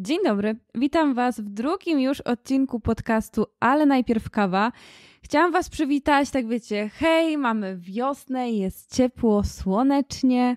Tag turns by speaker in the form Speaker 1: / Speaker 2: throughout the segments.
Speaker 1: Dzień dobry, witam Was w drugim już odcinku podcastu Ale Najpierw Kawa. Chciałam Was przywitać, tak wiecie, hej, mamy wiosnę, jest ciepło, słonecznie.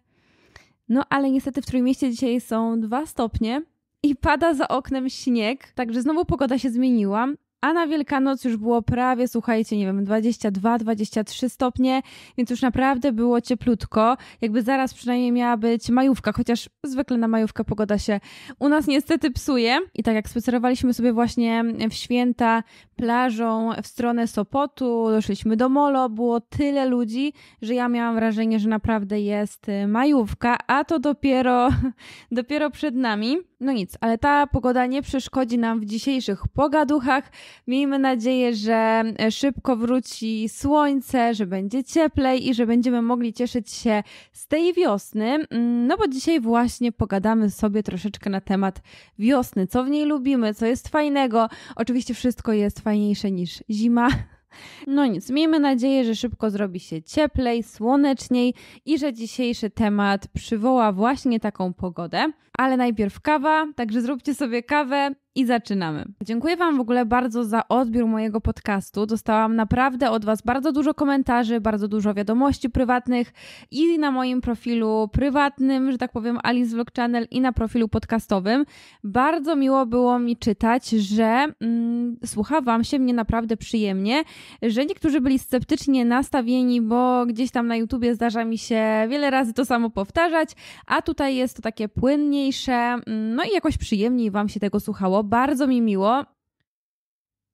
Speaker 1: No ale niestety w Trójmieście dzisiaj są dwa stopnie i pada za oknem śnieg, także znowu pogoda się zmieniła a na Wielkanoc już było prawie, słuchajcie, nie wiem, 22, 23 stopnie, więc już naprawdę było cieplutko. Jakby zaraz przynajmniej miała być majówka, chociaż zwykle na majówkę pogoda się u nas niestety psuje. I tak jak spacerowaliśmy sobie właśnie w święta plażą w stronę Sopotu, doszliśmy do Molo, było tyle ludzi, że ja miałam wrażenie, że naprawdę jest majówka, a to dopiero, dopiero przed nami. No nic, ale ta pogoda nie przeszkodzi nam w dzisiejszych pogaduchach. Miejmy nadzieję, że szybko wróci słońce, że będzie cieplej i że będziemy mogli cieszyć się z tej wiosny. Mm, no bo dzisiaj właśnie pogadamy sobie troszeczkę na temat wiosny, co w niej lubimy, co jest fajnego. Oczywiście wszystko jest fajniejsze niż zima. No nic, miejmy nadzieję, że szybko zrobi się cieplej, słoneczniej i że dzisiejszy temat przywoła właśnie taką pogodę. Ale najpierw kawa, także zróbcie sobie kawę i zaczynamy. Dziękuję Wam w ogóle bardzo za odbiór mojego podcastu. Dostałam naprawdę od Was bardzo dużo komentarzy, bardzo dużo wiadomości prywatnych i na moim profilu prywatnym, że tak powiem, Alice Vlog Channel i na profilu podcastowym. Bardzo miło było mi czytać, że mm, słucha Wam się mnie naprawdę przyjemnie, że niektórzy byli sceptycznie nastawieni, bo gdzieś tam na YouTubie zdarza mi się wiele razy to samo powtarzać, a tutaj jest to takie płynniejsze, mm, no i jakoś przyjemniej Wam się tego słuchało bardzo mi miło.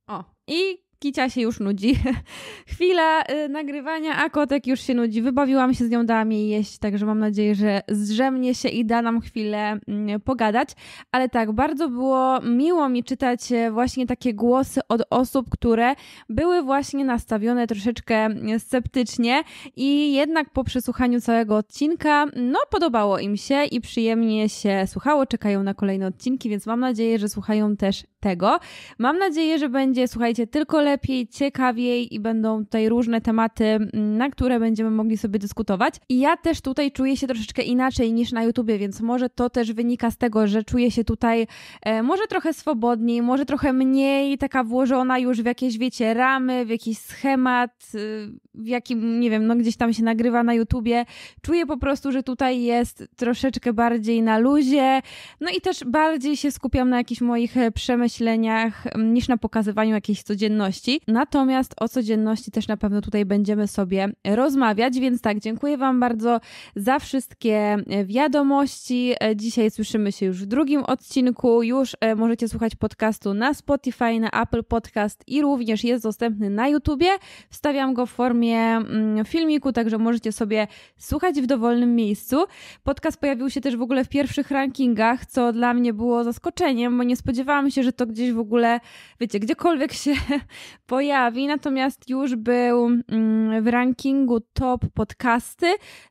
Speaker 1: O, i Kicia się już nudzi. Chwila y, nagrywania, a kotek już się nudzi. Wybawiłam się z nią, dałam jej jeść, także mam nadzieję, że zrzemnie się i da nam chwilę y, pogadać. Ale tak, bardzo było miło mi czytać e, właśnie takie głosy od osób, które były właśnie nastawione troszeczkę mm, sceptycznie i jednak po przesłuchaniu całego odcinka, no podobało im się i przyjemnie się słuchało. Czekają na kolejne odcinki, więc mam nadzieję, że słuchają też tego. Mam nadzieję, że będzie, słuchajcie, tylko lepiej, ciekawiej i będą tutaj różne tematy, mm, na które będziemy mogli sobie dyskutować. I ja też tutaj czuję się troszeczkę inaczej niż na YouTubie, więc może to też wynika z tego, że czuję się tutaj e, może trochę swobodniej, może trochę mniej taka włożona już w jakieś, wiecie, ramy, w jakiś schemat, y, w jakim, nie wiem, no gdzieś tam się nagrywa na YouTubie. Czuję po prostu, że tutaj jest troszeczkę bardziej na luzie, no i też bardziej się skupiam na jakichś moich e, przemyśleniach niż na pokazywaniu jakiejś codzienności. Natomiast o codzienności też na pewno tutaj będziemy sobie rozmawiać, więc tak, dziękuję Wam bardzo za wszystkie e, wiadomości. E, dzisiaj słyszymy się już w drugim odcinku. Już możecie słuchać podcastu na Spotify, na Apple Podcast i również jest dostępny na YouTubie. Wstawiam go w formie formie mm, filmiku, także możecie sobie słuchać w dowolnym miejscu. Podcast pojawił się też w ogóle w pierwszych rankingach, co dla mnie było zaskoczeniem, bo nie spodziewałam się, że to gdzieś w ogóle, wiecie, gdziekolwiek się pojawi. Natomiast już był mm, w rankingu top podcasty.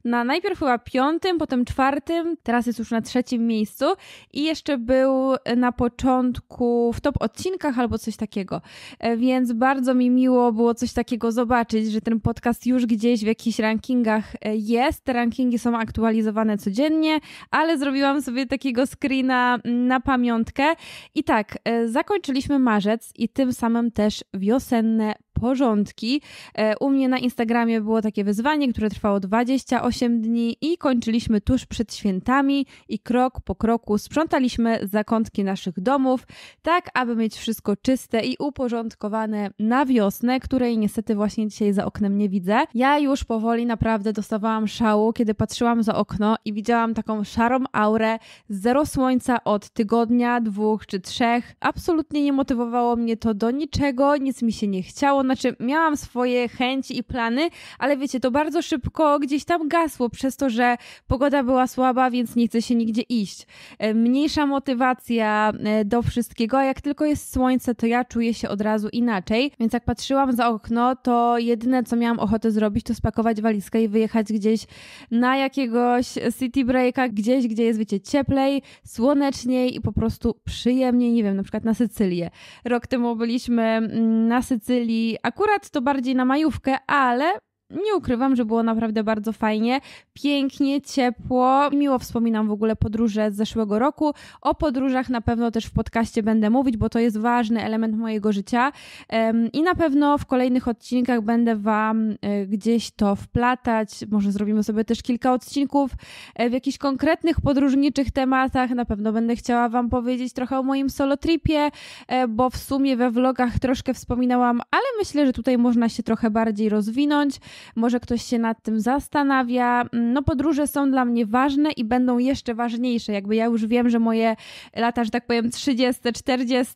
Speaker 1: Na najpierw chyba piątym, potem czwartym, teraz jest już na trzecim miejscu i jeszcze był na początku w top odcinkach albo coś takiego. E, więc bardzo mi miło było coś takiego zobaczyć, że ten podcast już gdzieś w jakichś rankingach e, jest. Te rankingi są aktualizowane codziennie, ale zrobiłam sobie takiego screena mm, na pamiątkę. I tak, e, zakończyliśmy marzec i tym samym też wiosenne porządki. E, u mnie na Instagramie było takie wyzwanie, które trwało 28 dni i kończyliśmy tuż przed świętami i krok po kroku sprzątaliśmy zakątki naszych domów, tak aby mieć wszystko czyste i uporządkowane na wiosnę, której niestety właśnie dzisiaj za oknem nie widzę. Ja już powoli naprawdę dostawałam szału, kiedy patrzyłam za okno i widziałam taką szarą aurę, zero słońca od tygodnia, dwóch czy trzech. Absolutnie nie motywowało mnie to do niczego, nic mi się nie chciało znaczy miałam swoje chęci i plany, ale wiecie, to bardzo szybko gdzieś tam gasło przez to, że pogoda była słaba, więc nie chce się nigdzie iść. E, mniejsza motywacja e, do wszystkiego, a jak tylko jest słońce, to ja czuję się od razu inaczej, więc jak patrzyłam za okno, to jedyne, co miałam ochotę zrobić, to spakować walizkę i wyjechać gdzieś na jakiegoś city breaka, gdzieś, gdzie jest, wiecie, cieplej, słoneczniej i po prostu przyjemniej, nie wiem, na przykład na Sycylię. Rok temu byliśmy mm, na Sycylii akurat to bardziej na majówkę, ale nie ukrywam, że było naprawdę bardzo fajnie, pięknie, ciepło. Miło wspominam w ogóle podróże z zeszłego roku. O podróżach na pewno też w podcaście będę mówić, bo to jest ważny element mojego życia. I na pewno w kolejnych odcinkach będę Wam e, gdzieś to wplatać. Może zrobimy sobie też kilka odcinków e, w jakichś konkretnych podróżniczych tematach. Na pewno będę chciała Wam powiedzieć trochę o moim solo tripie, e, bo w sumie we vlogach troszkę wspominałam, ale myślę, że tutaj można się trochę bardziej rozwinąć może ktoś się nad tym zastanawia. Mm, no, podróże są dla mnie ważne i będą jeszcze ważniejsze. Jakby ja już wiem, że moje lata, że tak powiem, 30, 40,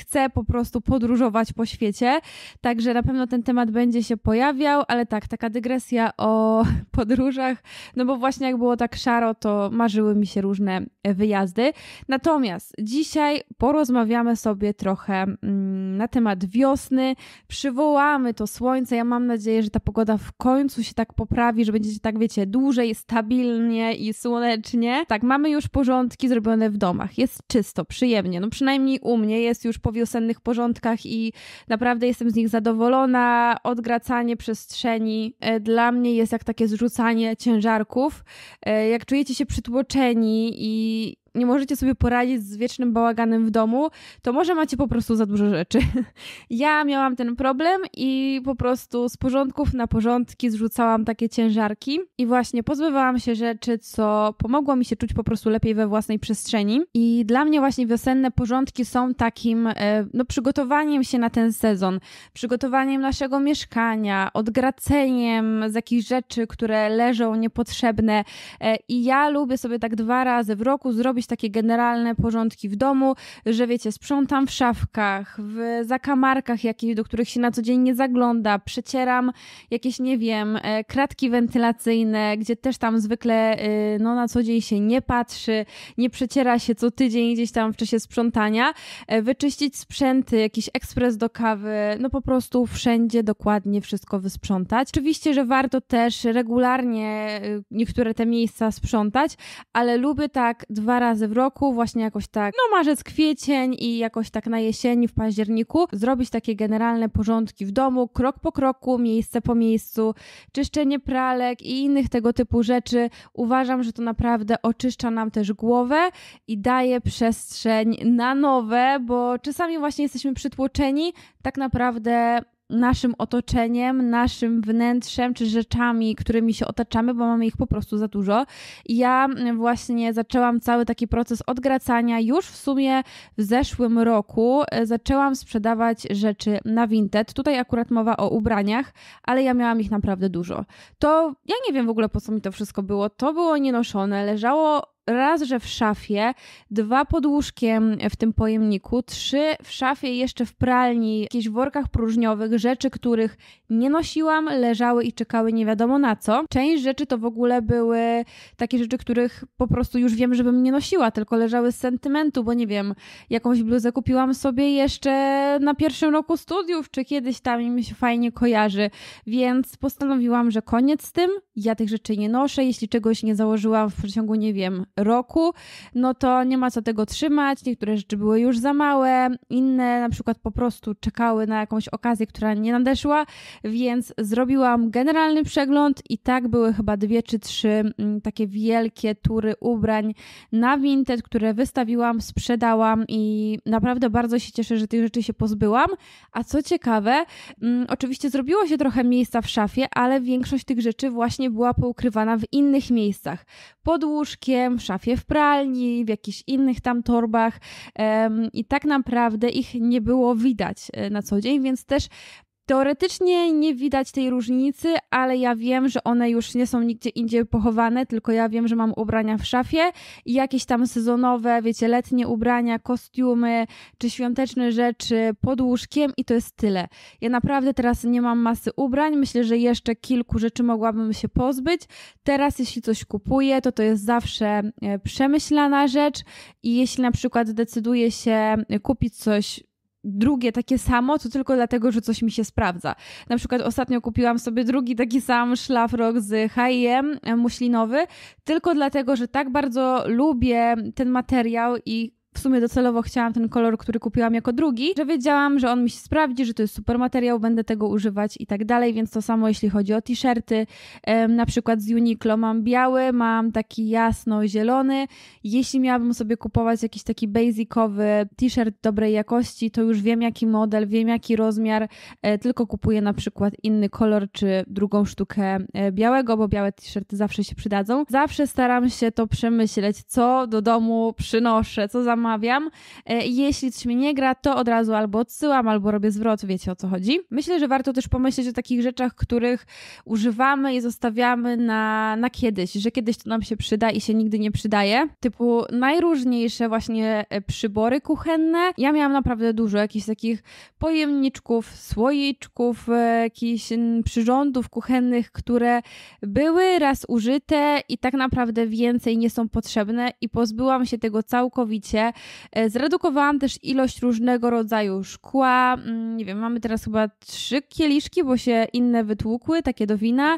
Speaker 1: chcę po prostu podróżować po świecie. Także na pewno ten temat będzie się pojawiał, ale tak, taka dygresja o podróżach, no bo właśnie jak było tak szaro, to marzyły mi się różne e, wyjazdy. Natomiast dzisiaj porozmawiamy sobie trochę mm, na temat wiosny, przywołamy to słońce. Ja mam nadzieję, że ta pogoda w końcu się tak poprawi, że będziecie tak, wiecie, dłużej, stabilnie i słonecznie. Tak, mamy już porządki zrobione w domach. Jest czysto, przyjemnie. No przynajmniej u mnie jest już po wiosennych porządkach i naprawdę jestem z nich zadowolona. Odgracanie przestrzeni e, dla mnie jest jak takie zrzucanie ciężarków. E, jak czujecie się przytłoczeni i nie możecie sobie poradzić z wiecznym bałaganem w domu, to może macie po prostu za dużo rzeczy. Ja miałam ten problem i po prostu z porządków na porządki zrzucałam takie ciężarki i właśnie pozbywałam się rzeczy, co pomogło mi się czuć po prostu lepiej we własnej przestrzeni. I dla mnie właśnie wiosenne porządki są takim e, no, przygotowaniem się na ten sezon, przygotowaniem naszego mieszkania, odgraceniem z jakichś rzeczy, które leżą niepotrzebne. E, I ja lubię sobie tak dwa razy w roku zrobić robić takie generalne porządki w domu, że wiecie, sprzątam w szafkach, w zakamarkach jakieś, do których się na co dzień nie zagląda, przecieram jakieś, nie wiem, e, kratki wentylacyjne, gdzie też tam zwykle e, no, na co dzień się nie patrzy, nie przeciera się co tydzień gdzieś tam w czasie sprzątania, e, wyczyścić sprzęty, jakiś ekspres do kawy, no po prostu wszędzie dokładnie wszystko wysprzątać. Oczywiście, że warto też regularnie niektóre te miejsca sprzątać, ale lubię tak dwa razy razy w roku, właśnie jakoś tak, no marzec, kwiecień i jakoś tak na jesieni, w październiku, zrobić takie generalne porządki w domu, krok po kroku, miejsce po miejscu, czyszczenie pralek i innych tego typu rzeczy. Uważam, że to naprawdę oczyszcza nam też głowę i daje przestrzeń na nowe, bo czasami właśnie jesteśmy przytłoczeni, tak naprawdę naszym otoczeniem, naszym wnętrzem czy rzeczami, którymi się otaczamy, bo mamy ich po prostu za dużo. I ja właśnie zaczęłam cały taki proces odgracania już w sumie w zeszłym roku. E, zaczęłam sprzedawać rzeczy na Vinted. Tutaj akurat mowa o ubraniach, ale ja miałam ich naprawdę dużo. To ja nie wiem w ogóle po co mi to wszystko było. To było nienoszone, leżało raz, że w szafie, dwa pod łóżkiem w tym pojemniku, trzy w szafie jeszcze w pralni, jakichś workach próżniowych, rzeczy, których nie nosiłam, leżały i czekały nie wiadomo na co. Część rzeczy to w ogóle były takie rzeczy, których po prostu już wiem, żebym nie nosiła, tylko leżały z sentymentu, bo nie wiem, jakąś bluzę kupiłam sobie jeszcze na pierwszym roku studiów, czy kiedyś tam i mi się fajnie kojarzy, więc postanowiłam, że koniec z tym, ja tych rzeczy nie noszę, jeśli czegoś nie założyłam w przeciągu, nie wiem, roku, no to nie ma co tego trzymać. Niektóre rzeczy były już za małe, inne na przykład po prostu czekały na jakąś okazję, która nie nadeszła, więc zrobiłam generalny przegląd i tak były chyba dwie czy trzy mm, takie wielkie tury ubrań na Vinted, które wystawiłam, sprzedałam i naprawdę bardzo się cieszę, że tych rzeczy się pozbyłam. A co ciekawe, mm, oczywiście zrobiło się trochę miejsca w szafie, ale większość tych rzeczy właśnie była poukrywana w innych miejscach. Pod łóżkiem, w szafie w pralni, w jakichś innych tam torbach i tak naprawdę ich nie było widać e, na co dzień, więc też Teoretycznie nie widać tej różnicy, ale ja wiem, że one już nie są nigdzie indziej pochowane, tylko ja wiem, że mam ubrania w szafie i jakieś tam sezonowe, wiecie, letnie ubrania, kostiumy czy świąteczne rzeczy pod łóżkiem i to jest tyle. Ja naprawdę teraz nie mam masy ubrań, myślę, że jeszcze kilku rzeczy mogłabym się pozbyć. Teraz jeśli coś kupuję, to to jest zawsze e, przemyślana rzecz i jeśli na przykład decyduję się e, kupić coś drugie takie samo, to tylko dlatego, że coś mi się sprawdza. Na przykład ostatnio kupiłam sobie drugi taki sam szlafrok z H&M muślinowy, tylko dlatego, że tak bardzo lubię ten materiał i w sumie docelowo chciałam ten kolor, który kupiłam jako drugi, że wiedziałam, że on mi się sprawdzi, że to jest super materiał, będę tego używać i tak dalej, więc to samo jeśli chodzi o t-shirty, na przykład z Uniqlo mam biały, mam taki jasno-zielony, jeśli miałabym sobie kupować jakiś taki basicowy t-shirt dobrej jakości, to już wiem jaki model, wiem jaki rozmiar, e, tylko kupuję na przykład inny kolor czy drugą sztukę e, białego, bo białe t-shirty zawsze się przydadzą. Zawsze staram się to przemyśleć, co do domu przynoszę, co za namawiam. E, jeśli coś mi nie gra, to od razu albo odsyłam, albo robię zwrot, wiecie o co chodzi. Myślę, że warto też pomyśleć o takich rzeczach, których używamy i zostawiamy na, na kiedyś, że kiedyś to nam się przyda i się nigdy nie przydaje. Typu najróżniejsze właśnie e, przybory kuchenne. Ja miałam naprawdę dużo jakichś takich pojemniczków, słoiczków, e, jakichś przyrządów kuchennych, które były raz użyte i tak naprawdę więcej nie są potrzebne i pozbyłam się tego całkowicie. E, zredukowałam też ilość różnego rodzaju szkła. Mm, nie wiem, mamy teraz chyba trzy kieliszki, bo się inne wytłukły, takie do wina.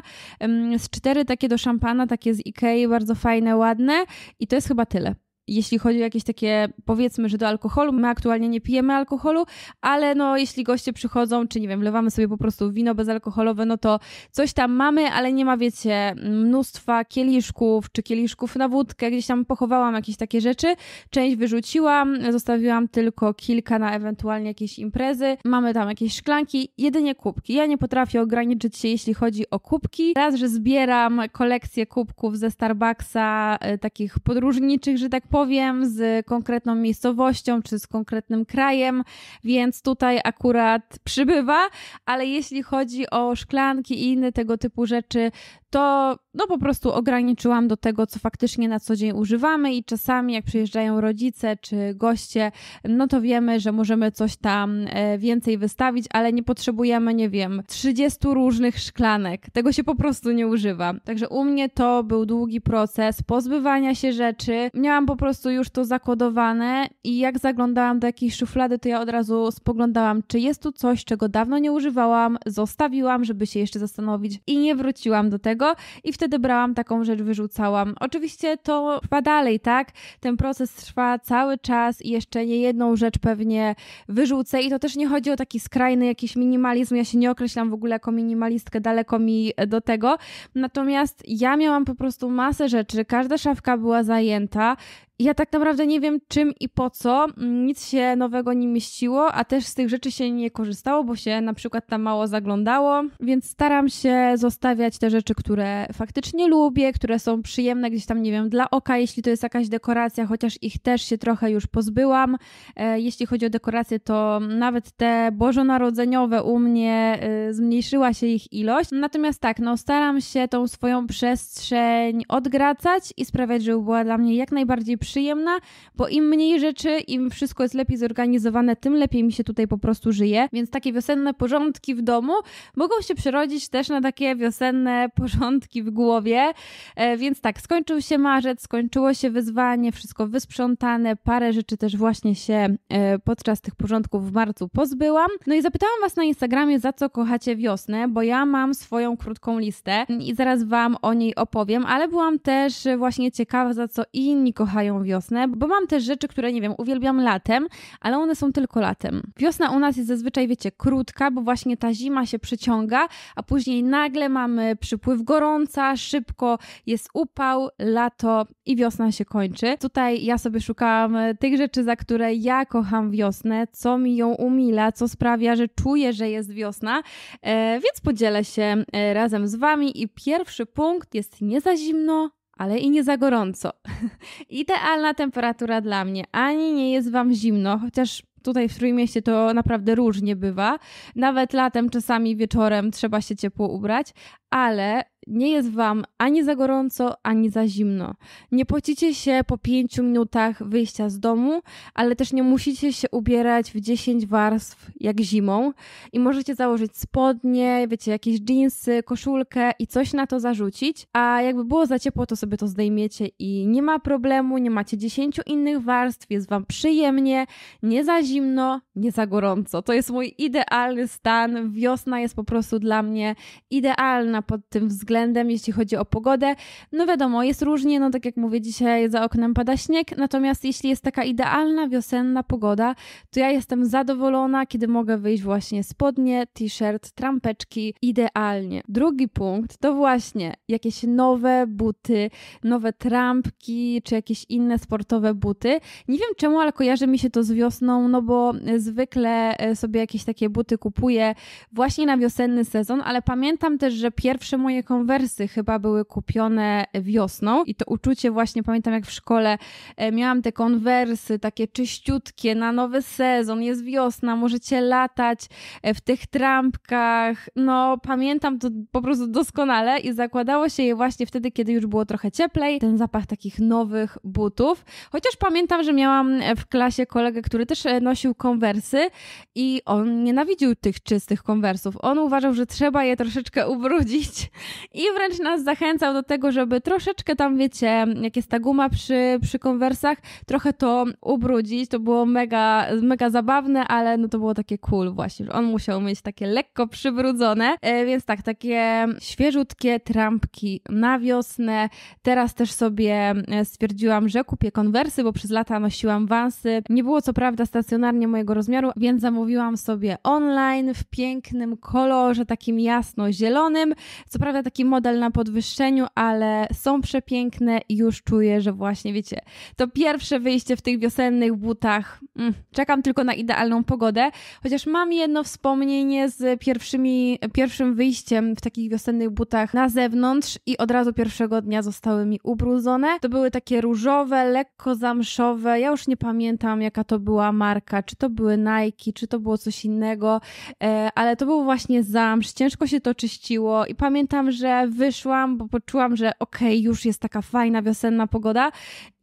Speaker 1: Z cztery takie do szampana, takie z Ikei, bardzo fajne, ładne. I to jest chyba tyle jeśli chodzi o jakieś takie, powiedzmy, że do alkoholu, my aktualnie nie pijemy alkoholu, ale no jeśli goście przychodzą, czy nie wiem, wlewamy sobie po prostu wino bezalkoholowe, no to coś tam mamy, ale nie ma, wiecie, mnóstwa kieliszków, czy kieliszków na wódkę, gdzieś tam pochowałam jakieś takie rzeczy, część wyrzuciłam, zostawiłam tylko kilka na ewentualnie jakieś imprezy, mamy tam jakieś szklanki, jedynie kubki. Ja nie potrafię ograniczyć się, jeśli chodzi o kubki. Raz, że zbieram kolekcję kubków ze Starbucksa, e, takich podróżniczych, że tak powiem, z konkretną miejscowością czy z konkretnym krajem, więc tutaj akurat przybywa, ale jeśli chodzi o szklanki i inne tego typu rzeczy, to no po prostu ograniczyłam do tego, co faktycznie na co dzień używamy i czasami jak przyjeżdżają rodzice czy goście, no to wiemy, że możemy coś tam e, więcej wystawić, ale nie potrzebujemy, nie wiem, 30 różnych szklanek. Tego się po prostu nie używa. Także u mnie to był długi proces pozbywania się rzeczy. Miałam po prostu już to zakodowane i jak zaglądałam do jakiejś szuflady, to ja od razu spoglądałam, czy jest tu coś, czego dawno nie używałam, zostawiłam, żeby się jeszcze zastanowić i nie wróciłam do tego i wtedy wtedy brałam taką rzecz, wyrzucałam. Oczywiście to trwa dalej, tak? Ten proces trwa cały czas i jeszcze nie jedną rzecz pewnie wyrzucę. I to też nie chodzi o taki skrajny jakiś minimalizm. Ja się nie określam w ogóle jako minimalistkę, daleko mi do tego. Natomiast ja miałam po prostu masę rzeczy, każda szafka była zajęta ja tak naprawdę nie wiem czym i po co, mm, nic się nowego nie mieściło, a też z tych rzeczy się nie korzystało, bo się na przykład tam mało zaglądało, więc staram się zostawiać te rzeczy, które faktycznie lubię, które są przyjemne gdzieś tam, nie wiem, dla oka, jeśli to jest jakaś dekoracja, chociaż ich też się trochę już pozbyłam. E, jeśli chodzi o dekoracje, to nawet te bożonarodzeniowe u mnie e, zmniejszyła się ich ilość. Natomiast tak, no staram się tą swoją przestrzeń odgracać i sprawiać, żeby była dla mnie jak najbardziej przyjemna, bo im mniej rzeczy, im wszystko jest lepiej zorganizowane, tym lepiej mi się tutaj po prostu żyje. Więc takie wiosenne porządki w domu mogą się przerodzić też na takie wiosenne porządki w głowie. E, więc tak, skończył się marzec, skończyło się wyzwanie, wszystko wysprzątane, parę rzeczy też właśnie się e, podczas tych porządków w marcu pozbyłam. No i zapytałam Was na Instagramie, za co kochacie wiosnę, bo ja mam swoją krótką listę i zaraz Wam o niej opowiem, ale byłam też właśnie ciekawa, za co inni kochają uwielbiają wiosnę, bo mam też rzeczy, które nie wiem, uwielbiam latem, ale one są tylko latem. Wiosna u nas jest zazwyczaj, wiecie, krótka, bo właśnie ta zima się przyciąga, a później nagle mamy przypływ gorąca, szybko jest upał, lato i wiosna się kończy. Tutaj ja sobie szukałam e, tych rzeczy, za które ja kocham wiosnę, co mi ją umila, co sprawia, że czuję, że jest wiosna, e, więc podzielę się e, razem z Wami i pierwszy punkt jest nie za zimno, ale i nie za gorąco. Idealna temperatura dla mnie, ani nie jest Wam zimno, chociaż tutaj w Trójmieście to naprawdę różnie bywa. Nawet latem, czasami wieczorem trzeba się ciepło ubrać, ale nie jest wam ani za gorąco, ani za zimno. Nie pocicie się po 5 minutach wyjścia z domu, ale też nie musicie się ubierać w 10 warstw jak zimą i możecie założyć spodnie, wiecie, jakieś jeansy, koszulkę i coś na to zarzucić, a jakby było za ciepło, to sobie to zdejmiecie i nie ma problemu, nie macie 10 innych warstw, jest wam przyjemnie, nie za zimno, nie za gorąco. To jest mój idealny stan. Wiosna jest po prostu dla mnie idealna pod tym względem względem, jeśli chodzi o pogodę. No wiadomo, jest różnie, no tak jak mówię, dzisiaj za oknem pada śnieg, natomiast jeśli jest taka idealna wiosenna pogoda, to ja jestem zadowolona, kiedy mogę wyjść właśnie spodnie, t-shirt, trampeczki, idealnie. Drugi punkt to właśnie jakieś nowe buty, nowe trampki, czy jakieś inne sportowe buty. Nie wiem czemu, ale kojarzy mi się to z wiosną, no bo zwykle e, sobie jakieś takie buty kupuję właśnie na wiosenny sezon, ale pamiętam też, że pierwsze moje konwersacje konwersy chyba były kupione wiosną i to uczucie właśnie, pamiętam jak w szkole e, miałam te konwersy takie czyściutkie na nowy sezon, jest wiosna, możecie latać e, w tych trampkach, no pamiętam to po prostu doskonale i zakładało się je właśnie wtedy, kiedy już było trochę cieplej, ten zapach takich nowych butów, chociaż pamiętam, że miałam e, w klasie kolegę, który też nosił konwersy i on nienawidził tych czystych konwersów, on uważał, że trzeba je troszeczkę ubrudzić i wręcz nas zachęcał do tego, żeby troszeczkę tam, wiecie, jak jest ta guma przy, przy konwersach, trochę to ubrudzić. To było mega, mega zabawne, ale no to było takie cool właśnie, on musiał mieć takie lekko przybrudzone, e, więc tak, takie świeżutkie trampki na wiosnę. Teraz też sobie e, stwierdziłam, że kupię konwersy, bo przez lata nosiłam wansy. Nie było co prawda stacjonarnie mojego rozmiaru, więc zamówiłam sobie online w pięknym kolorze, takim jasno-zielonym. Co prawda taki model na podwyższeniu, ale są przepiękne i już czuję, że właśnie wiecie, to pierwsze wyjście w tych wiosennych butach. Mm, czekam tylko na idealną pogodę, chociaż mam jedno wspomnienie z pierwszymi, pierwszym wyjściem w takich wiosennych butach na zewnątrz i od razu pierwszego dnia zostały mi ubrudzone. To były takie różowe, lekko zamszowe. Ja już nie pamiętam, jaka to była marka, czy to były Nike, czy to było coś innego, e, ale to był właśnie zamsz. Ciężko się to czyściło i pamiętam, że wyszłam, bo poczułam, że okej, okay, już jest taka fajna wiosenna pogoda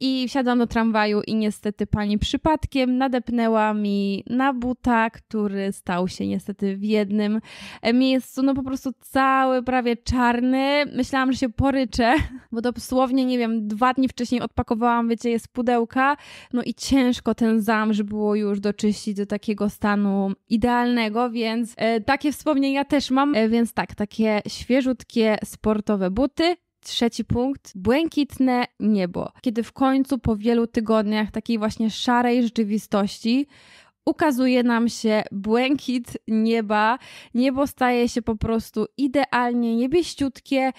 Speaker 1: i wsiadłam do tramwaju i niestety pani przypadkiem nadepnęła mi na buta, który stał się niestety w jednym e, miejscu, no po prostu cały, prawie czarny. Myślałam, że się poryczę, bo dosłownie, nie wiem, dwa dni wcześniej odpakowałam, wiecie, jest pudełka, no i ciężko ten zamrz było już doczyścić do takiego stanu idealnego, więc e, takie wspomnienia też mam, e, więc tak, takie świeżutkie sportowe buty, Trzeci punkt, błękitne niebo. Kiedy w końcu po wielu tygodniach takiej właśnie szarej rzeczywistości ukazuje nam się błękit nieba, niebo staje się po prostu idealnie niebieściutkie,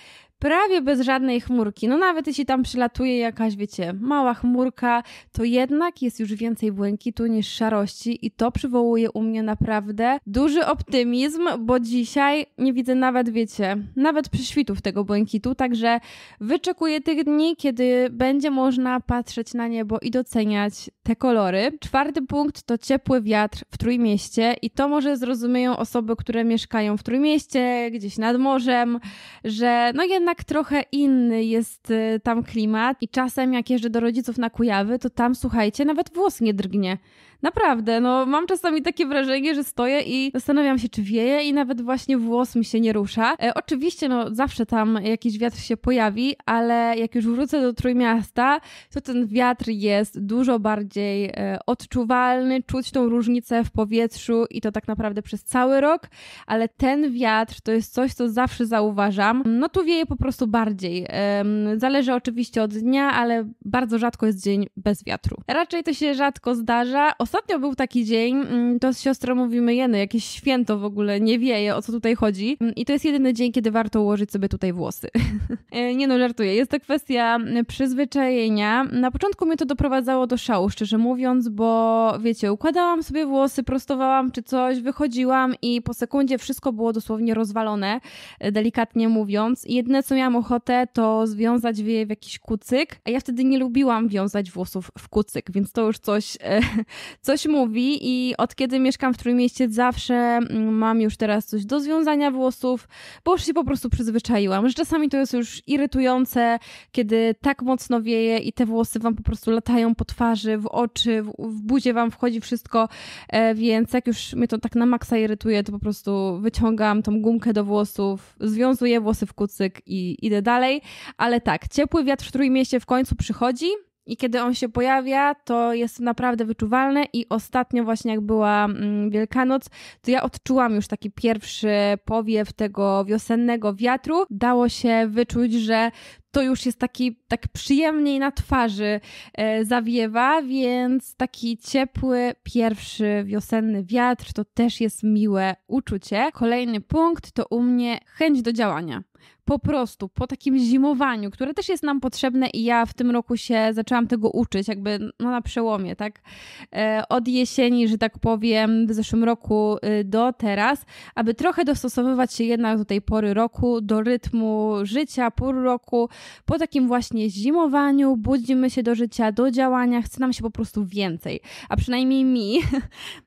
Speaker 1: prawie bez żadnej chmurki. No nawet jeśli tam przylatuje jakaś, wiecie, mała chmurka, to jednak jest już więcej błękitu niż szarości i to przywołuje u mnie naprawdę duży optymizm, bo dzisiaj nie widzę nawet, wiecie, nawet przyświtów tego błękitu, także wyczekuję tych dni, kiedy będzie można patrzeć na niebo i doceniać te kolory. Czwarty punkt to ciepły wiatr w Trójmieście i to może zrozumieją osoby, które mieszkają w Trójmieście, gdzieś nad morzem, że no jednak jednak trochę inny jest y, tam klimat i czasem jak jeżdżę do rodziców na Kujawy, to tam słuchajcie, nawet włos nie drgnie. Naprawdę, no mam czasami takie wrażenie, że stoję i zastanawiam się, czy wieje i nawet właśnie włos mi się nie rusza. E, oczywiście, no zawsze tam jakiś wiatr się pojawi, ale jak już wrócę do Trójmiasta, to ten wiatr jest dużo bardziej e, odczuwalny, czuć tą różnicę w powietrzu i to tak naprawdę przez cały rok, ale ten wiatr to jest coś, co zawsze zauważam. No tu wieje po prostu bardziej. E, zależy oczywiście od dnia, ale bardzo rzadko jest dzień bez wiatru. Raczej to się rzadko zdarza, Ostatnio był taki dzień, mm, to z siostrą mówimy, jeny, jakieś święto w ogóle, nie wieje, o co tutaj chodzi. Mm, I to jest jedyny dzień, kiedy warto ułożyć sobie tutaj włosy. E, nie no, żartuję. Jest to kwestia mm, przyzwyczajenia. Na początku mnie to doprowadzało do szału, szczerze mówiąc, bo wiecie, układałam sobie włosy, prostowałam czy coś, wychodziłam i po sekundzie wszystko było dosłownie rozwalone, e, delikatnie mówiąc. Jedne, co miałam ochotę, to związać wieje w jakiś kucyk, a ja wtedy nie lubiłam wiązać włosów w kucyk, więc to już coś, e, coś mówi i od kiedy mieszkam w Trójmieście zawsze mm, mam już teraz coś do związania włosów, bo już się po prostu przyzwyczaiłam, że czasami to jest już irytujące, kiedy tak mocno wieje i te włosy wam po prostu latają po twarzy, w oczy, w, w buzie wam wchodzi wszystko, e, więc jak już mnie to tak na maksa irytuje, to po prostu wyciągam tą gumkę do włosów, związuję włosy w kucyk i idę dalej, ale tak, ciepły wiatr w Trójmieście w końcu przychodzi, i kiedy on się pojawia, to jest naprawdę wyczuwalne. I ostatnio, właśnie jak była mm, Wielkanoc, to ja odczułam już taki pierwszy powiew tego wiosennego wiatru. Dało się wyczuć, że to już jest taki, tak przyjemniej na twarzy e, zawiewa, więc taki ciepły, pierwszy wiosenny wiatr to też jest miłe uczucie. Kolejny punkt to u mnie chęć do działania po prostu po takim zimowaniu, które też jest nam potrzebne i ja w tym roku się zaczęłam tego uczyć, jakby no na przełomie, tak? E, od jesieni, że tak powiem, w zeszłym roku y, do teraz, aby trochę dostosowywać się jednak do tej pory roku, do rytmu życia, pór roku. Po takim właśnie zimowaniu budzimy się do życia, do działania, chce nam się po prostu więcej, a przynajmniej mi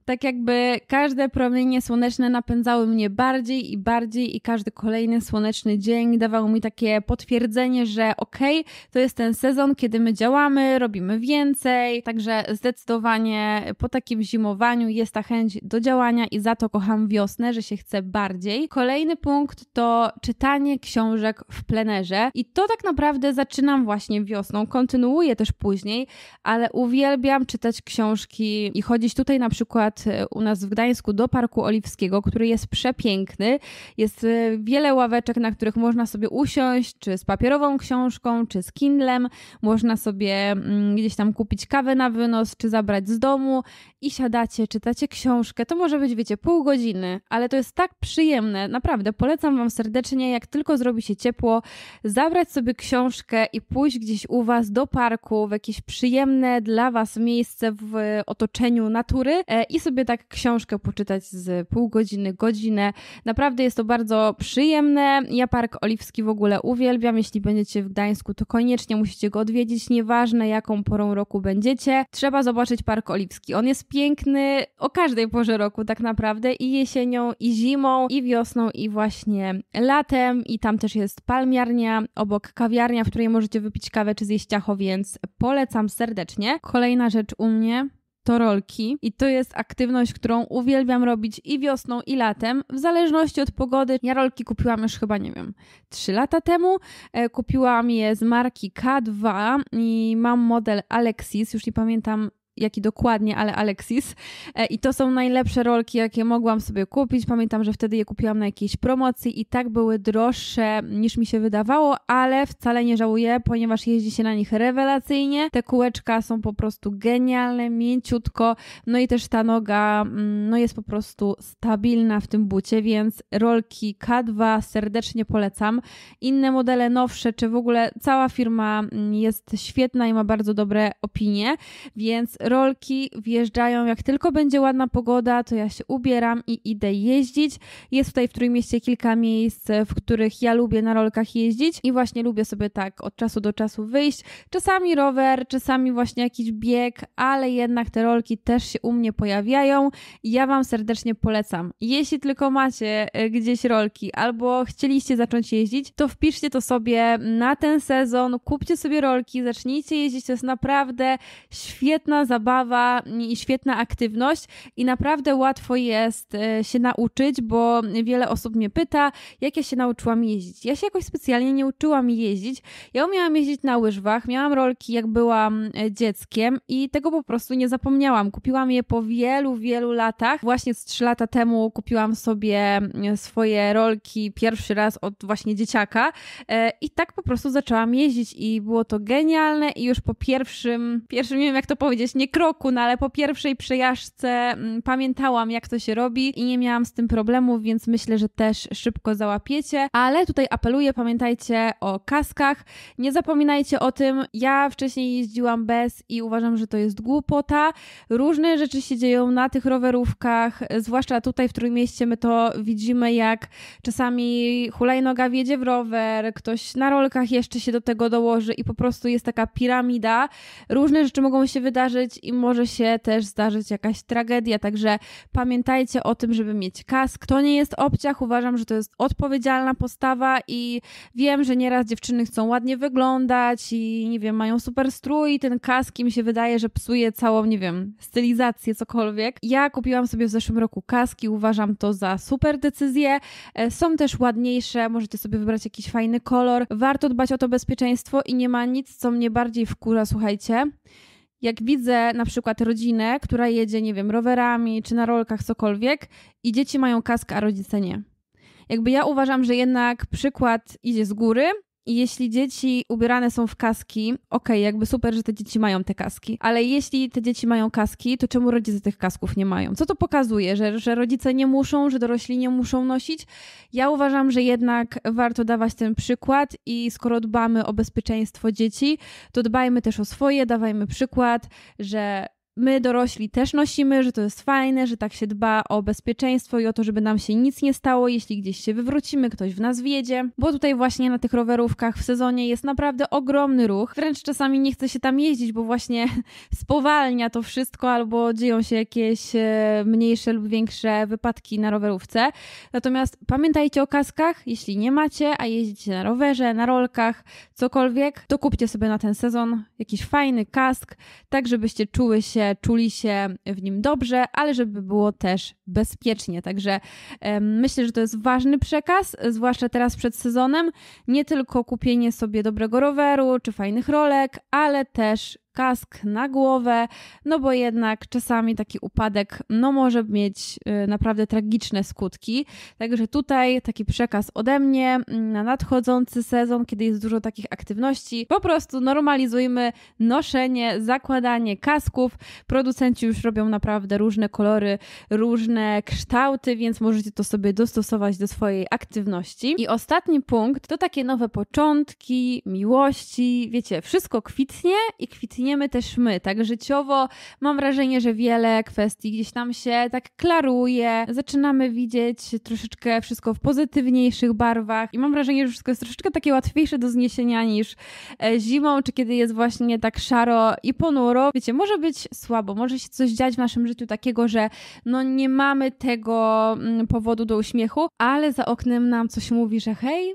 Speaker 1: tak jakby każde promienie słoneczne napędzały mnie bardziej i bardziej i każdy kolejny słoneczny dzień dawał mi takie potwierdzenie, że okej, okay, to jest ten sezon, kiedy my działamy, robimy więcej, także zdecydowanie po takim zimowaniu jest ta chęć do działania i za to kocham wiosnę, że się chce bardziej. Kolejny punkt to czytanie książek w plenerze i to tak naprawdę zaczynam właśnie wiosną, kontynuuję też później, ale uwielbiam czytać książki i chodzić tutaj na przykład przykład e, u nas w Gdańsku do Parku Oliwskiego, który jest przepiękny. Jest e, wiele ławeczek, na których można sobie usiąść, czy z papierową książką, czy z Kindlem. Można sobie mm, gdzieś tam kupić kawę na wynos, czy zabrać z domu i siadacie, czytacie książkę. To może być, wiecie, pół godziny, ale to jest tak przyjemne. Naprawdę polecam Wam serdecznie, jak tylko zrobi się ciepło, zabrać sobie książkę i pójść gdzieś u Was do parku, w jakieś przyjemne dla Was miejsce w e, otoczeniu natury i sobie tak książkę poczytać z pół godziny, godzinę. Naprawdę jest to bardzo przyjemne. Ja Park Oliwski w ogóle uwielbiam. Jeśli będziecie w Gdańsku, to koniecznie musicie go odwiedzić, nieważne jaką porą roku będziecie. Trzeba zobaczyć Park Oliwski. On jest piękny o każdej porze roku tak naprawdę i jesienią, i zimą, i wiosną, i właśnie latem. I tam też jest palmiarnia, obok kawiarnia, w której możecie wypić kawę czy zjeść ciacho, więc polecam serdecznie. Kolejna rzecz u mnie to rolki i to jest aktywność, którą uwielbiam robić i wiosną, i latem, w zależności od pogody. Ja rolki kupiłam już chyba, nie wiem, 3 lata temu. E, kupiłam je z marki K2 i mam model Alexis, już nie pamiętam jaki dokładnie, ale Alexis. E, I to są najlepsze rolki, jakie mogłam sobie kupić. Pamiętam, że wtedy je kupiłam na jakiejś promocji i tak były droższe niż mi się wydawało, ale wcale nie żałuję, ponieważ jeździ się na nich rewelacyjnie. Te kółeczka są po prostu genialne, mięciutko, no i też ta noga mm, no jest po prostu stabilna w tym bucie, więc rolki K2 serdecznie polecam. Inne modele nowsze, czy w ogóle cała firma mm, jest świetna i ma bardzo dobre opinie, więc rolki wjeżdżają, jak tylko będzie ładna pogoda, to ja się ubieram i idę jeździć. Jest tutaj w Trójmieście kilka miejsc, w których ja lubię na rolkach jeździć i właśnie lubię sobie tak od czasu do czasu wyjść. Czasami rower, czasami właśnie jakiś bieg, ale jednak te rolki też się u mnie pojawiają. Ja Wam serdecznie polecam. Jeśli tylko macie e, gdzieś rolki albo chcieliście zacząć jeździć, to wpiszcie to sobie na ten sezon, kupcie sobie rolki, zacznijcie jeździć. To jest naprawdę świetna zabawa i świetna aktywność i naprawdę łatwo jest e, się nauczyć, bo wiele osób mnie pyta, jak ja się nauczyłam jeździć. Ja się jakoś specjalnie nie uczyłam jeździć. Ja umiałam jeździć na łyżwach, miałam rolki jak byłam e, dzieckiem i tego po prostu nie zapomniałam. Kupiłam je po wielu, wielu latach. Właśnie z 3 lata temu kupiłam sobie mm, swoje rolki pierwszy raz od właśnie dzieciaka e, i tak po prostu zaczęłam jeździć i było to genialne i już po pierwszym, pierwszym nie wiem jak to powiedzieć, nie kroku, no ale po pierwszej przejażdżce mm, pamiętałam, jak to się robi i nie miałam z tym problemów, więc myślę, że też szybko załapiecie. Ale tutaj apeluję, pamiętajcie o kaskach. Nie zapominajcie o tym, ja wcześniej jeździłam bez i uważam, że to jest głupota. Różne rzeczy się dzieją na tych rowerówkach, zwłaszcza tutaj w Trójmieście my to widzimy, jak czasami hulajnoga wjedzie w rower, ktoś na rolkach jeszcze się do tego dołoży i po prostu jest taka piramida. Różne rzeczy mogą się wydarzyć, i może się też zdarzyć jakaś tragedia, także pamiętajcie o tym, żeby mieć kask. To nie jest obciach, uważam, że to jest odpowiedzialna postawa i wiem, że nieraz dziewczyny chcą ładnie wyglądać i nie wiem, mają super strój ten kask im się wydaje, że psuje całą, nie wiem, stylizację, cokolwiek. Ja kupiłam sobie w zeszłym roku kaski, uważam to za super decyzję. E, są też ładniejsze, możecie sobie wybrać jakiś fajny kolor. Warto dbać o to bezpieczeństwo i nie ma nic, co mnie bardziej wkurza, słuchajcie jak widzę na przykład rodzinę, która jedzie, nie wiem, rowerami czy na rolkach, cokolwiek, i dzieci mają kask, a rodzice nie. Jakby ja uważam, że jednak przykład idzie z góry i jeśli dzieci ubierane są w kaski, okej, okay, jakby super, że te dzieci mają te kaski, ale jeśli te dzieci mają kaski, to czemu rodzice tych kasków nie mają? Co to pokazuje, że, że rodzice nie muszą, że dorośli nie muszą nosić? Ja uważam, że jednak warto dawać ten przykład i skoro dbamy o bezpieczeństwo dzieci, to dbajmy też o swoje, dawajmy przykład, że my dorośli też nosimy, że to jest fajne, że tak się dba o bezpieczeństwo i o to, żeby nam się nic nie stało, jeśli gdzieś się wywrócimy, ktoś w nas wjedzie. Bo tutaj właśnie na tych rowerówkach w sezonie jest naprawdę ogromny ruch. Wręcz czasami nie chce się tam jeździć, bo właśnie spowalnia to wszystko albo dzieją się jakieś e, mniejsze lub większe wypadki na rowerówce. Natomiast pamiętajcie o kaskach, jeśli nie macie, a jeździcie na rowerze, na rolkach, cokolwiek, to kupcie sobie na ten sezon jakiś fajny kask, tak żebyście czuły się czuli się w nim dobrze, ale żeby było też bezpiecznie. Także myślę, że to jest ważny przekaz, zwłaszcza teraz przed sezonem. Nie tylko kupienie sobie dobrego roweru czy fajnych rolek, ale też kask na głowę, no bo jednak czasami taki upadek no może mieć y, naprawdę tragiczne skutki. Także tutaj taki przekaz ode mnie mm, na nadchodzący sezon, kiedy jest dużo takich aktywności. Po prostu normalizujmy noszenie, zakładanie kasków. Producenci już robią naprawdę różne kolory, różne kształty, więc możecie to sobie dostosować do swojej aktywności. I ostatni punkt to takie nowe początki, miłości. Wiecie, wszystko kwitnie i kwitnie rośniemy też my. Tak życiowo mam wrażenie, że wiele kwestii gdzieś tam się tak klaruje, zaczynamy widzieć troszeczkę wszystko w pozytywniejszych barwach i mam wrażenie, że wszystko jest troszeczkę takie łatwiejsze do zniesienia niż e, zimą, czy kiedy jest właśnie tak szaro i ponuro. Wiecie, może być słabo, może się coś dziać w naszym życiu takiego, że no nie mamy tego mm, powodu do uśmiechu, ale za oknem nam coś mówi, że hej,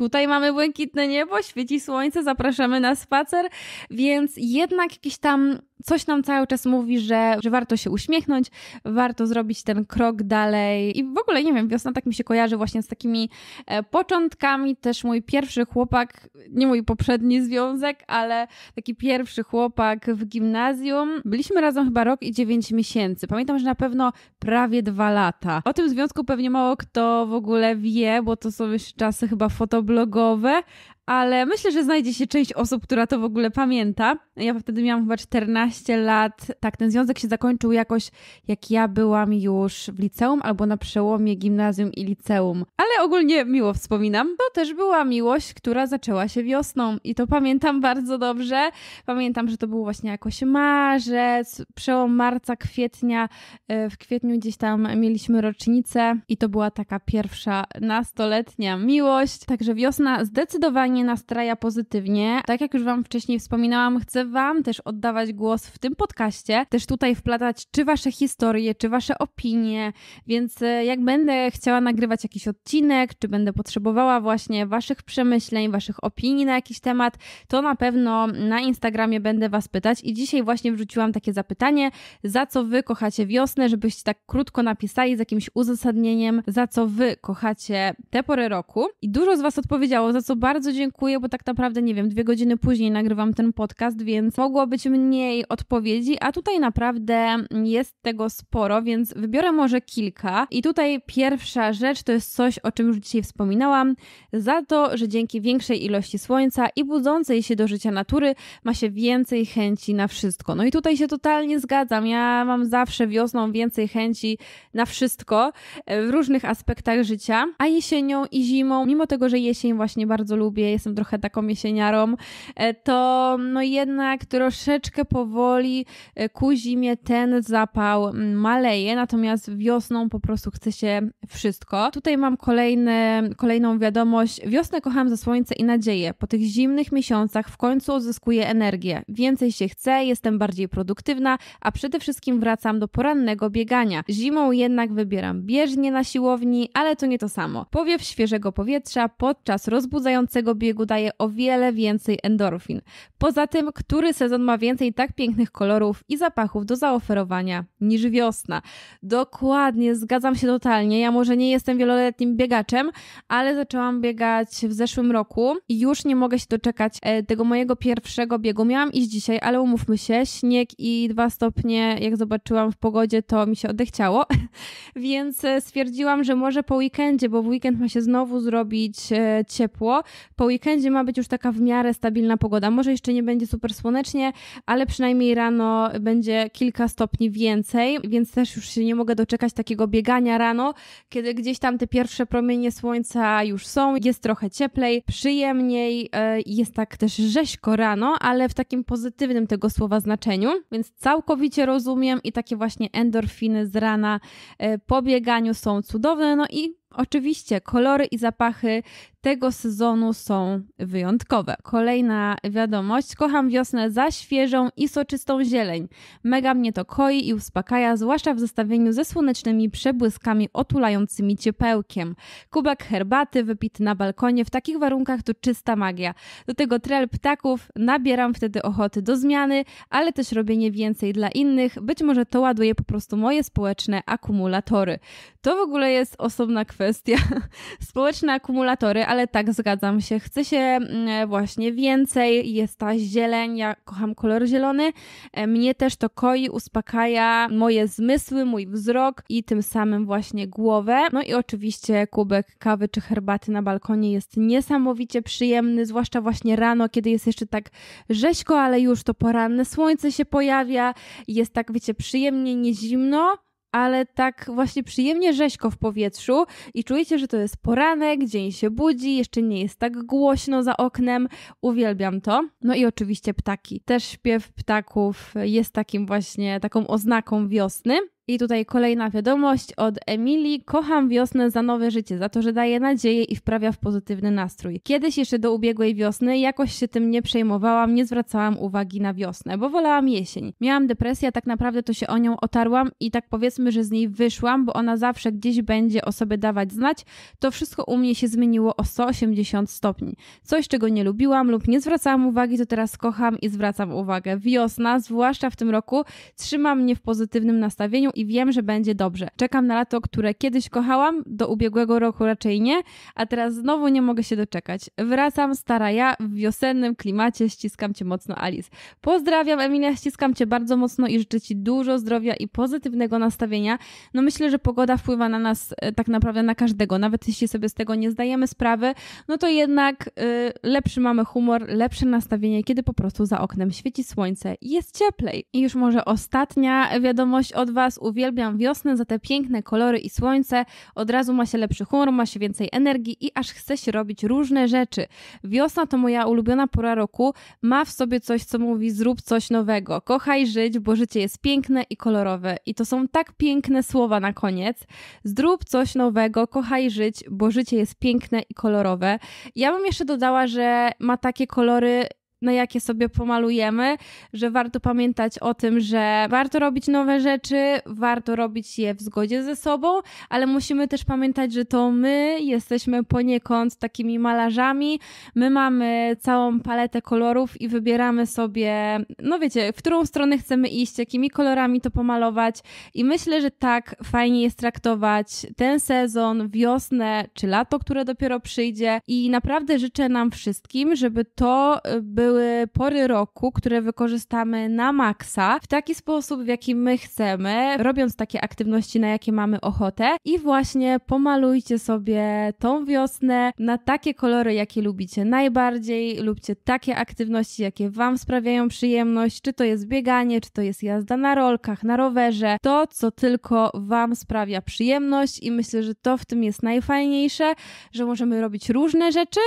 Speaker 1: Tutaj mamy błękitne niebo, świeci słońce, zapraszamy na spacer, więc jednak jakiś tam coś nam cały czas mówi, że, że warto się uśmiechnąć, warto zrobić ten krok dalej. I w ogóle nie wiem, wiosna tak mi się kojarzy właśnie z takimi e, początkami. Też mój pierwszy chłopak, nie mój poprzedni związek, ale taki pierwszy chłopak w gimnazjum. Byliśmy razem chyba rok i dziewięć miesięcy. Pamiętam, że na pewno prawie dwa lata. O tym związku pewnie mało kto w ogóle wie, bo to są już czasy chyba fotoblogowe, ale myślę, że znajdzie się część osób, która to w ogóle pamięta. Ja wtedy miałam chyba 14 lat. Tak, ten związek się zakończył jakoś, jak ja byłam już w liceum albo na przełomie gimnazjum i liceum. Ale ogólnie miło wspominam. To też była miłość, która zaczęła się wiosną i to pamiętam bardzo dobrze. Pamiętam, że to był właśnie jakoś marzec, przełom marca, kwietnia. E, w kwietniu gdzieś tam mieliśmy rocznicę i to była taka pierwsza nastoletnia miłość. Także wiosna zdecydowanie nastraja pozytywnie. Tak jak już Wam wcześniej wspominałam, chcę Wam też oddawać głos w tym podcaście, też tutaj wplatać czy Wasze historie, czy Wasze opinie, więc e, jak będę chciała nagrywać jakiś odcinek, czy będę potrzebowała właśnie Waszych przemyśleń, Waszych opinii na jakiś temat, to na pewno na Instagramie będę Was pytać i dzisiaj właśnie wrzuciłam takie zapytanie, za co Wy kochacie wiosnę, żebyście tak krótko napisali z jakimś uzasadnieniem, za co Wy kochacie tę porę roku i dużo z Was odpowiedziało, za co bardzo dziękuję dziękuję, bo tak naprawdę, nie wiem, dwie godziny później nagrywam ten podcast, więc mogło być mniej odpowiedzi, a tutaj naprawdę jest tego sporo, więc wybiorę może kilka. I tutaj pierwsza rzecz to jest coś, o czym już dzisiaj wspominałam, za to, że dzięki większej ilości słońca i budzącej się do życia natury ma się więcej chęci na wszystko. No i tutaj się totalnie zgadzam. Ja mam zawsze wiosną więcej chęci na wszystko e, w różnych aspektach życia, a jesienią i zimą, mimo tego, że jesień właśnie bardzo lubię jestem trochę taką jesieniarą, e, to no jednak troszeczkę powoli e, ku zimie ten zapał, maleje, natomiast wiosną po prostu chce się wszystko. Tutaj mam kolejne, kolejną wiadomość. Wiosnę kocham za słońce i nadzieję. Po tych zimnych miesiącach w końcu odzyskuję energię. Więcej się chce, jestem bardziej produktywna, a przede wszystkim wracam do porannego biegania. Zimą jednak wybieram bieżnie na siłowni, ale to nie to samo. Powiew świeżego powietrza podczas rozbudzającego biegu daje o wiele więcej endorfin. Poza tym, który sezon ma więcej tak pięknych kolorów i zapachów do zaoferowania niż wiosna? Dokładnie, zgadzam się totalnie. Ja może nie jestem wieloletnim biegaczem, ale zaczęłam biegać w zeszłym roku i już nie mogę się doczekać e, tego mojego pierwszego biegu. Miałam iść dzisiaj, ale umówmy się, śnieg i dwa stopnie, jak zobaczyłam w pogodzie, to mi się odechciało, więc e, stwierdziłam, że może po weekendzie, bo w weekend ma się znowu zrobić e, ciepło. Po weekendzie ma być już taka w miarę stabilna pogoda. Może jeszcze nie będzie super słonecznie, ale przynajmniej rano będzie kilka stopni więcej, więc też już się nie mogę doczekać takiego biegania rano, kiedy gdzieś tam te pierwsze promienie słońca już są, jest trochę cieplej, przyjemniej, e, jest tak też rzeźko rano, ale w takim pozytywnym tego słowa znaczeniu, więc całkowicie rozumiem i takie właśnie endorfiny z rana e, po bieganiu są cudowne, no i Oczywiście kolory i zapachy tego sezonu są wyjątkowe. Kolejna wiadomość. Kocham wiosnę za świeżą i soczystą zieleń. Mega mnie to koi i uspokaja, zwłaszcza w zestawieniu ze słonecznymi przebłyskami otulającymi ciepełkiem. Kubek herbaty wypity na balkonie w takich warunkach to czysta magia. Do tego trel ptaków, nabieram wtedy ochoty do zmiany, ale też robienie więcej dla innych. Być może to ładuje po prostu moje społeczne akumulatory. To w ogóle jest osobna kwestia. Społeczne akumulatory, ale tak zgadzam się. Chce się mm, właśnie więcej, jest ta zieleń, ja kocham kolor zielony. E, mnie też to koi, uspokaja moje zmysły, mój wzrok i tym samym właśnie głowę. No i oczywiście kubek kawy czy herbaty na balkonie jest niesamowicie przyjemny, zwłaszcza właśnie rano, kiedy jest jeszcze tak rzeźko, ale już to poranne słońce się pojawia, jest tak, wiecie, przyjemnie, nie zimno, ale tak właśnie przyjemnie rzeźko w powietrzu i czujecie, że to jest poranek, dzień się budzi, jeszcze nie jest tak głośno za oknem. Uwielbiam to. No i oczywiście ptaki. Też śpiew ptaków jest takim właśnie taką oznaką wiosny. I tutaj kolejna wiadomość od Emilii. Kocham wiosnę za nowe życie, za to, że daje nadzieję i wprawia w pozytywny nastrój. Kiedyś jeszcze do ubiegłej wiosny jakoś się tym nie przejmowałam, nie zwracałam uwagi na wiosnę, bo wolałam jesień. Miałam depresję, a tak naprawdę to się o nią otarłam i tak powiedzmy, że z niej wyszłam, bo ona zawsze gdzieś będzie o sobie dawać znać. To wszystko u mnie się zmieniło o 180 stopni. Coś, czego nie lubiłam lub nie zwracałam uwagi, to teraz kocham i zwracam uwagę. Wiosna, zwłaszcza w tym roku, trzyma mnie w pozytywnym nastawieniu i wiem, że będzie dobrze. Czekam na lato, które kiedyś kochałam, do ubiegłego roku raczej nie, a teraz znowu nie mogę się doczekać. Wracam, stara ja, w wiosennym klimacie, ściskam cię mocno, Alice. Pozdrawiam, Emilia, ściskam cię bardzo mocno i życzę ci dużo zdrowia i pozytywnego nastawienia. No myślę, że pogoda wpływa na nas e, tak naprawdę na każdego, nawet jeśli sobie z tego nie zdajemy sprawy, no to jednak e, lepszy mamy humor, lepsze nastawienie, kiedy po prostu za oknem świeci słońce, jest cieplej. I już może ostatnia wiadomość od Was uwielbiam wiosnę za te piękne kolory i słońce. Od razu ma się lepszy humor, ma się więcej energii i aż chce się robić różne rzeczy. Wiosna to moja ulubiona pora roku. Ma w sobie coś, co mówi zrób coś nowego. Kochaj żyć, bo życie jest piękne i kolorowe. I to są tak piękne słowa na koniec. Zrób coś nowego, kochaj żyć, bo życie jest piękne i kolorowe. Ja bym jeszcze dodała, że ma takie kolory na jakie sobie pomalujemy, że warto pamiętać o tym, że warto robić nowe rzeczy, warto robić je w zgodzie ze sobą, ale musimy też pamiętać, że to my jesteśmy poniekąd takimi malarzami. My mamy całą paletę kolorów i wybieramy sobie, no wiecie, w którą stronę chcemy iść, jakimi kolorami to pomalować. I myślę, że tak fajnie jest traktować ten sezon, wiosnę czy lato, które dopiero przyjdzie. I naprawdę życzę nam wszystkim, żeby to y, był były pory roku, które wykorzystamy na maksa w taki sposób, w jaki my chcemy, robiąc takie aktywności, na jakie mamy ochotę i właśnie pomalujcie sobie tą wiosnę na takie kolory, jakie lubicie najbardziej, lubcie takie aktywności, jakie Wam sprawiają przyjemność, czy to jest bieganie, czy to jest jazda na rolkach, na rowerze, to co tylko Wam sprawia przyjemność i myślę, że to w tym jest najfajniejsze, że możemy robić różne rzeczy,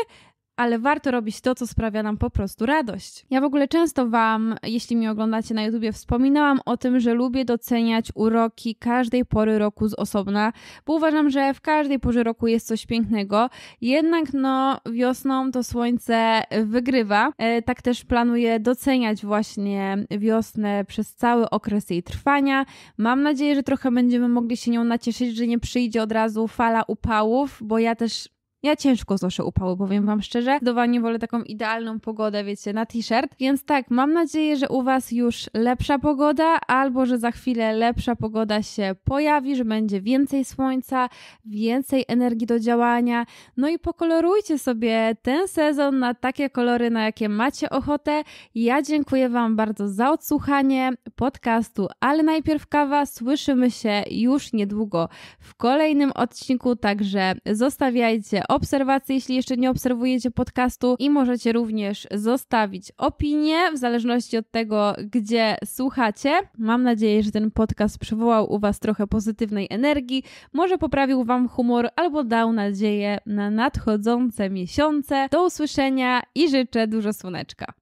Speaker 1: ale warto robić to, co sprawia nam po prostu radość. Ja w ogóle często Wam, jeśli mi oglądacie na YouTubie, wspominałam o tym, że lubię doceniać uroki każdej pory roku z osobna, bo uważam, że w każdej porze roku jest coś pięknego, jednak no wiosną to słońce wygrywa. E, tak też planuję doceniać właśnie wiosnę przez cały okres jej trwania. Mam nadzieję, że trochę będziemy mogli się nią nacieszyć, że nie przyjdzie od razu fala upałów, bo ja też ja ciężko znoszę upały, powiem Wam szczerze. Zdecydowanie wolę taką idealną pogodę, wiecie, na t-shirt. Więc tak, mam nadzieję, że u Was już lepsza pogoda, albo że za chwilę lepsza pogoda się pojawi, że będzie więcej słońca, więcej energii do działania. No i pokolorujcie sobie ten sezon na takie kolory, na jakie macie ochotę. Ja dziękuję Wam bardzo za odsłuchanie podcastu, ale najpierw kawa. Słyszymy się już niedługo w kolejnym odcinku, także zostawiajcie obserwacje, jeśli jeszcze nie obserwujecie podcastu i możecie również zostawić opinię w zależności od tego, gdzie słuchacie. Mam nadzieję, że ten podcast przywołał u Was trochę pozytywnej energii, może poprawił Wam humor albo dał nadzieję na nadchodzące miesiące. Do usłyszenia i życzę dużo słoneczka.